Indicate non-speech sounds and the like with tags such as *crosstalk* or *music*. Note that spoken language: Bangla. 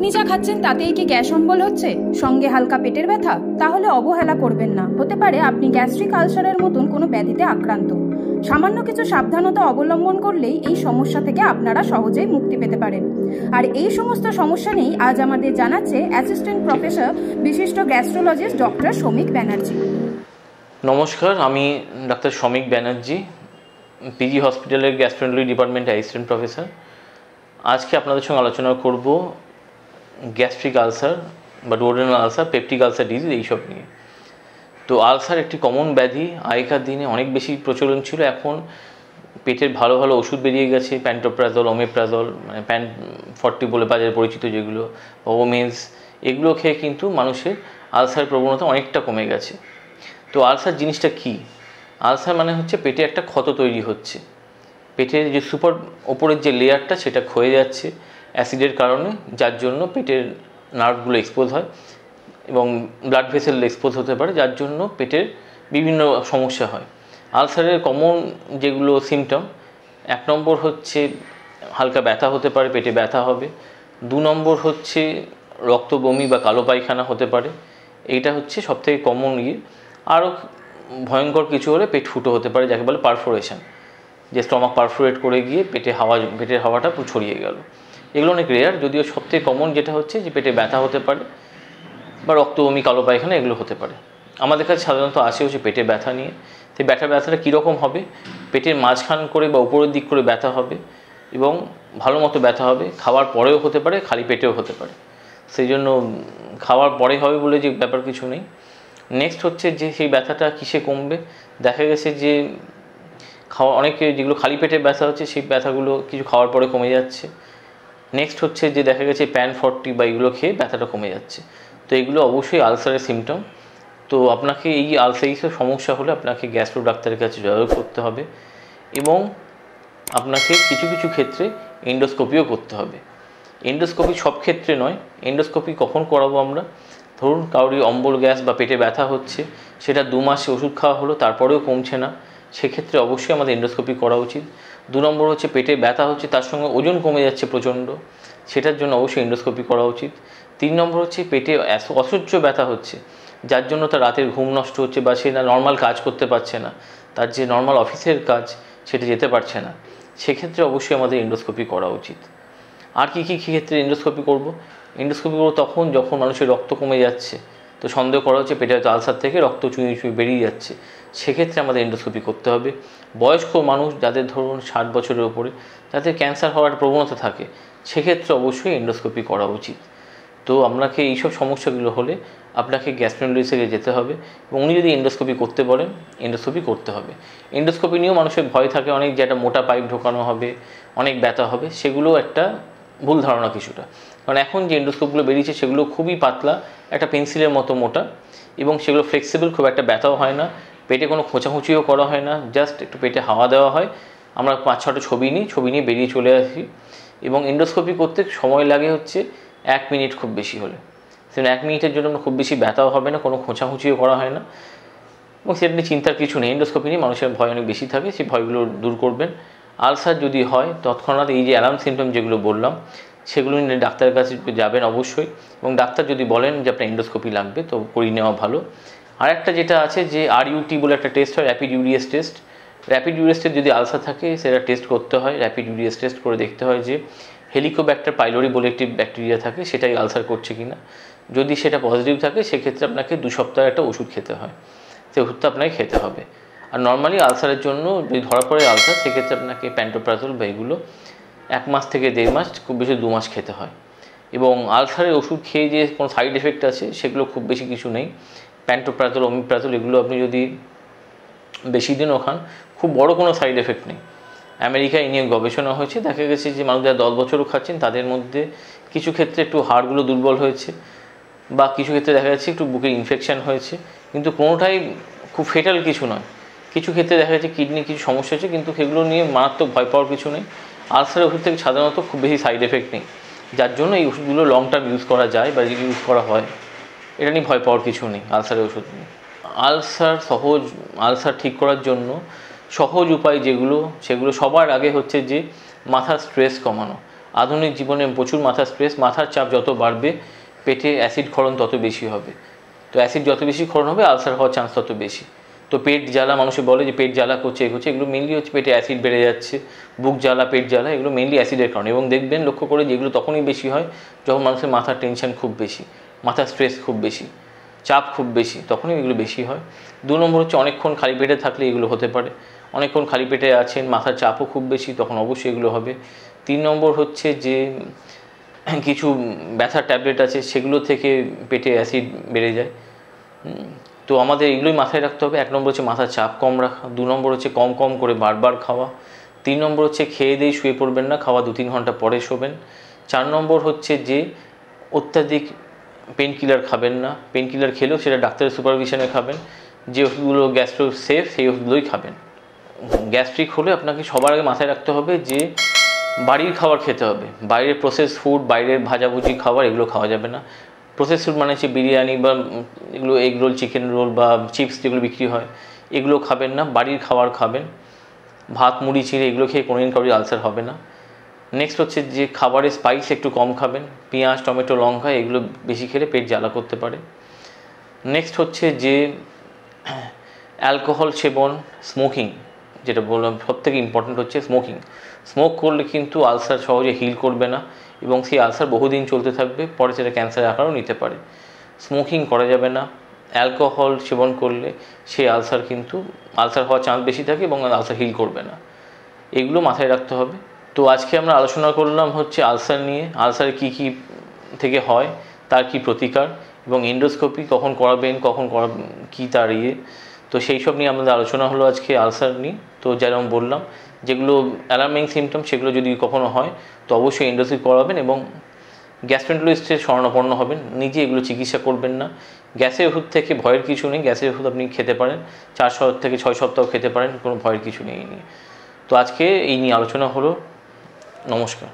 আপনি যা খাচ্ছেন তাতেই কি গ্যাস অম্বল হচ্ছে সঙ্গে হালকা পেটের ব্যথা তাহলে অবহেলা করবেন না হতে পারে আপনি গ্যাস্ট্রিক আলসারের মতন কোনো ব্যাধিতে আক্রান্ত সামান্য কিছু সাবধানতা অবলম্বন করলেই এই সমস্যা থেকে আপনারা সহজেই মুক্তি পেতে পারেন আর এই সমস্ত সমস্যা নিয়েই আজ আমাদের জানাচ্ছে অ্যাসিস্ট্যান্ট প্রফেসর বিশিষ্ট গ্যাস্ট্রোলজিস্ট ডক্টর শ্রমিক ব্যানার্জি নমস্কার আমি ডাক্তার শ্রমিক ব্যানার্জি পিজি হসপিটালের গ্যাস্ট্রোলজি ডিপার্টমেন্ট অ্যাসিস্ট্যান্ট প্রফেসর আজকে আপনাদের সঙ্গে আলোচনা করব গ্যাস্ট্রিক আলসার বা duodenal ulcer peptic ulcer disease এইসব নিয়ে তো আলসার একটি কমন ব্যাধি আগেকার দিনে অনেক বেশি প্রচলন ছিল এখন পেটের ভালো ভালো ওষুধ বেরিয়ে গেছে প্যান্টোপ্রাজল ওমেপ্রাজল মানে প্যান ফর্টি বলে বাজারে পরিচিত যেগুলো ওমেন্স এগুলো খেয়ে কিন্তু মানুষের আলসার প্রবণতা অনেকটা কমে গেছে তো আলসার জিনিসটা কি আলসার মানে হচ্ছে পেটে একটা ক্ষত তৈরি হচ্ছে পেটের যে সুপার ওপরের যে লেয়ারটা সেটা ক্ষয়ে যাচ্ছে অ্যাসিডের কারণে যার জন্য পেটের নার্ভগুলো এক্সপোজ হয় এবং ব্লাড ভেসেল এক্সপোজ হতে পারে যার জন্য পেটের বিভিন্ন সমস্যা হয় আলসারের কমন যেগুলো সিমটম এক নম্বর হচ্ছে হালকা ব্যথা হতে পারে পেটে ব্যথা হবে দু নম্বর হচ্ছে রক্ত বমি বা কালো পায়খানা হতে পারে এইটা হচ্ছে সবথেকে কমন ইয়ে আরও ভয়ঙ্কর কিছু হলে পেট ফুটো হতে পারে যাকে বলে পারফোরেশন যে স্টমাক পারফোরেট করে গিয়ে পেটে হাওয়া পেটের হাওয়াটা ছড়িয়ে গেল এগুলো অনেক রেয়ার যদিও সবথেকে কমন যেটা হচ্ছে যে পেটে ব্যথা হতে পারে বা রক্ত বমি কালো পায়খানা এগুলো হতে পারে আমাদের কাছে সাধারণত আসে হচ্ছে পেটে ব্যথা নিয়ে তো ব্যথা ব্যথাটা কীরকম হবে পেটের মাঝখান করে বা উপরের দিক করে ব্যথা হবে এবং ভালো মতো ব্যথা হবে খাওয়ার পরেও হতে পারে খালি পেটেও হতে পারে সেই জন্য খাওয়ার পরে হবে বলে যে ব্যাপার কিছু নেই নেক্সট হচ্ছে যে সেই ব্যথাটা কিসে কমবে দেখা গেছে যে খাওয়া অনেকে যেগুলো খালি পেটে ব্যথা হচ্ছে সেই ব্যথাগুলো কিছু খাওয়ার পরে কমে যাচ্ছে নেক্সট হচ্ছে যে দেখা গেছে প্যান ফর্টি বা এগুলো খেয়ে ব্যথাটা কমে যাচ্ছে তো এগুলো অবশ্যই আলসারের সিমটম তো আপনাকে এই আলসার এইসব সমস্যা হলে আপনাকে গ্যাস্ট্রো ডাক্তারের কাছে যোগাযোগ করতে হবে এবং আপনাকে কিছু কিছু ক্ষেত্রে এন্ডোস্কোপিও করতে হবে এন্ডোস্কোপি সব ক্ষেত্রে নয় এন্ডোস্কোপি কখন করাবো আমরা ধরুন কারোর অম্বল গ্যাস বা পেটে ব্যথা হচ্ছে সেটা দু মাসে ওষুধ খাওয়া হলো তারপরেও কমছে না সেক্ষেত্রে অবশ্যই আমাদের এন্ডোস্কোপি করা উচিত দু নম্বর হচ্ছে পেটে ব্যথা হচ্ছে তার সঙ্গে ওজন কমে যাচ্ছে প্রচণ্ড সেটার জন্য অবশ্যই এন্ডোস্কোপি করা উচিত তিন নম্বর হচ্ছে পেটে অসহ্য ব্যথা হচ্ছে যার জন্য তার রাতের ঘুম নষ্ট হচ্ছে বা সে না নর্মাল কাজ করতে পারছে না তার যে নর্মাল অফিসের কাজ সেটা যেতে পারছে না সেক্ষেত্রে অবশ্যই আমাদের এন্ডোস্কোপি করা উচিত আর কী কী ক্ষেত্রে এন্ডোস্কোপি করব এন্ডোস্কোপি করবো তখন যখন মানুষের রক্ত কমে যাচ্ছে তো সন্দেহ করা হচ্ছে পেটে হয়তো আলসার থেকে রক্ত চুঁয়ে চুঁয়ে বেরিয়ে যাচ্ছে সেক্ষেত্রে আমাদের এন্ডোস্কোপি করতে হবে বয়স্ক মানুষ যাদের ধরুন ষাট বছরের ওপরে যাদের ক্যান্সার হওয়ার প্রবণতা থাকে সেক্ষেত্রে অবশ্যই এন্ডোস্কোপি করা উচিত তো আপনাকে এইসব সমস্যাগুলো হলে আপনাকে গ্যাস্ট্রোনোলজিস্টে যেতে হবে এবং উনি যদি এন্ডোস্কোপি করতে বলেন এন্ডোস্কোপি করতে হবে এন্ডোস্কোপি নিয়েও মানুষের ভয় থাকে অনেক যে একটা মোটা পাইপ ঢোকানো হবে অনেক ব্যথা হবে সেগুলো একটা ভুল ধারণা কিছুটা কারণ এখন যে এন্ডোস্কোপগুলো বেরিয়েছে সেগুলো খুবই পাতলা একটা পেন্সিলের মতো মোটা এবং সেগুলো ফ্লেক্সিবল খুব একটা ব্যথাও হয় না পেটে কোনো খোঁচাখুঁচিও করা হয় না জাস্ট একটু পেটে হাওয়া দেওয়া হয় আমরা পাঁচ ছটা ছবি নিই ছবি নিয়ে বেরিয়ে চলে আসি এবং এন্ডোস্কোপি করতে সময় লাগে হচ্ছে এক মিনিট খুব বেশি হলে সেজন্য এক মিনিটের জন্য খুব বেশি ব্যথাও হবে না কোনো খোঁচাখুঁচিও করা হয় না এবং সেটা নিয়ে চিন্তার কিছু নেই এন্ডোস্কোপি নিয়ে মানুষের ভয় অনেক বেশি থাকে সেই ভয়গুলো দূর করবেন আলসার যদি হয় তৎক্ষণাৎ এই যে অ্যালার্ম সিমটম যেগুলো বললাম সেগুলো নিয়ে ডাক্তারের কাছে যাবেন অবশ্যই এবং ডাক্তার যদি বলেন যে আপনার এন্ডোস্কোপি লাগবে তো করিয়ে নেওয়া ভালো আরেকটা যেটা আছে যে আর ইউটি বলে একটা টেস্ট হয় rapid urease test rapid urease test যদি আলসার থাকে সেটা টেস্ট করতে হয় র্যাপিড ইউরিয়াস টেস্ট করে দেখতে হয় যে হেলিকোব্যাক্টার পাইলোরি বলে একটি ব্যাকটেরিয়া থাকে সেটাই আলসার করছে কি না যদি সেটা পজিটিভ থাকে সেক্ষেত্রে আপনাকে দু সপ্তাহ একটা ওষুধ খেতে হয় সে ওষুধটা আপনাকে খেতে হবে আর নর্মালি আলসারের জন্য যদি ধরা পড়ে আলসার সেক্ষেত্রে আপনাকে প্যান্টোপ্রাজল বা এগুলো এক মাস থেকে দেড় মাস খুব বেশি দু মাস খেতে হয় এবং আলসারের ওষুধ খেয়ে যে কোনো সাইড এফেক্ট আছে সেগুলো খুব বেশি কিছু নেই প্যান্টোপ্রাজল অমিপ্রাজল এগুলো আপনি যদি বেশি দিন ওখান খুব বড় কোনো সাইড এফেক্ট নেই আমেরিকায় নিয়ে গবেষণা হয়েছে দেখা গেছে যে মানুষ যারা দশ বছরও খাচ্ছেন তাদের মধ্যে কিছু ক্ষেত্রে একটু হাড়গুলো দুর্বল হয়েছে বা কিছু ক্ষেত্রে দেখা যাচ্ছে একটু বুকের ইনফেকশান হয়েছে কিন্তু কোনোটাই খুব ফেটাল কিছু নয় কিছু ক্ষেত্রে দেখা যাচ্ছে কিডনি কিছু সমস্যা হয়েছে কিন্তু সেগুলো নিয়ে মারাত্মক ভয় পাওয়ার কিছু নেই আলসারের ওষুধ থেকে সাধারণত খুব বেশি সাইড এফেক্ট নেই যার জন্য এই ওষুধগুলো লং টার্ম ইউজ করা যায় বা ইউজ করা হয় এটা নিয়ে ভয় পাওয়ার কিছু নেই আলসারের ওষুধ নেই আলসার সহজ আলসার ঠিক করার জন্য সহজ উপায় যেগুলো সেগুলো সবার আগে হচ্ছে যে মাথার স্ট্রেস কমানো আধুনিক জীবনে প্রচুর মাথার স্ট্রেস মাথার চাপ যত বাড়বে পেটে অ্যাসিড খরণ তত বেশি হবে তো অ্যাসিড যত বেশি খরণ হবে আলসার হওয়ার চান্স তত বেশি তো পেট জ্বালা মানুষে বলে যে পেট জ্বালা করছে এগোচ্ছে এগুলো মেনলি হচ্ছে পেটে অ্যাসিড বেড়ে যাচ্ছে বুক জ্বালা পেট জ্বালা এগুলো মেনলি অ্যাসিডের কারণে এবং দেখবেন লক্ষ্য করে যেগুলো তখনই বেশি হয় যখন মানুষের মাথার টেনশন খুব বেশি মাথার স্ট্রেস খুব বেশি চাপ খুব বেশি তখনই এগুলো বেশি হয় দু নম্বর হচ্ছে অনেকক্ষণ খালি পেটে থাকলে এগুলো হতে পারে অনেকক্ষণ খালি পেটে আছেন মাথার চাপও খুব বেশি তখন অবশ্যই এগুলো হবে তিন নম্বর হচ্ছে যে *clears throat* কিছু ব্যথার ট্যাবলেট আছে সেগুলো থেকে পেটে অ্যাসিড বেড়ে যায় তো আমাদের এগুলোই মাথায় রাখতে হবে এক নম্বর হচ্ছে মাথার চাপ কম রাখা দু নম্বর হচ্ছে কম কম করে বারবার খাওয়া তিন নম্বর হচ্ছে খেয়ে দিয়ে শুয়ে পড়বেন না খাওয়া দু তিন ঘন্টা পরে শোবেন চার নম্বর হচ্ছে যে অত্যাধিক পেন কিলার খাবেন না পেন কিলার খেলেও সেটা ডাক্তারের সুপারভিশনে খাবেন যে ওষুধগুলো গ্যাস্ট্রো সেফ সেই ওষুধগুলোই খাবেন গ্যাস্ট্রিক হলে আপনাকে সবার আগে মাথায় রাখতে হবে যে বাড়ির খাবার খেতে হবে বাইরের প্রসেস ফুড বাইরের ভাজাভুজি খাবার এগুলো খাওয়া যাবে না প্রসেস ফুড মানে হচ্ছে বিরিয়ানি বা এগুলো এগ রোল চিকেন রোল বা চিপস যেগুলো বিক্রি হয় এগুলো খাবেন না বাড়ির খাবার খাবেন ভাত মুড়ি চিড়ে এগুলো খেয়ে কোনোদিন কারোর আলসার হবে না নেক্সট হচ্ছে যে খাবারে স্পাইস একটু কম খাবেন পেঁয়াজ টমেটো লঙ্কা এগুলো বেশি খেলে পেট জ্বালা করতে পারে নেক্সট হচ্ছে যে অ্যালকোহল সেবন স্মোকিং যেটা বললাম সবথেকে ইম্পর্ট্যান্ট হচ্ছে স্মোকিং স্মোক করলে কিন্তু আলসার সহজে হিল করবে না এবং সেই আলসার বহুদিন চলতে থাকবে পরে সেটা ক্যান্সার আকারও নিতে পারে স্মোকিং করা যাবে না অ্যালকোহল সেবন করলে সেই আলসার কিন্তু আলসার হওয়ার চান্স বেশি থাকে এবং আলসার হিল করবে না এগুলো মাথায় রাখতে হবে তো আজকে আমরা আলোচনা করলাম হচ্ছে আলসার নিয়ে আলসার কি কি থেকে হয় তার কি প্রতিকার এবং এন্ডোস্কোপি কখন করাবেন কখন করা কী তার ইয়ে তো সেই সব নিয়ে আমাদের আলোচনা হলো আজকে আলসার নিয়ে তো যেরকম বললাম যেগুলো অ্যালার্মিং সিমটম সেগুলো যদি কখনো হয় তো অবশ্যই এন্ডোস্কোপি করাবেন এবং গ্যাস্ট্রেন্টোলজিস্টের স্বর্ণপন্ন হবেন নিজে এগুলো চিকিৎসা করবেন না গ্যাসের ওষুধ থেকে ভয়ের কিছু নেই গ্যাসের ওষুধ আপনি খেতে পারেন চার সপ্তাহ থেকে ছয় সপ্তাহ খেতে পারেন কোনো ভয়ের কিছু নেই নিয়ে তো আজকে এই নিয়ে আলোচনা হলো নমস্কার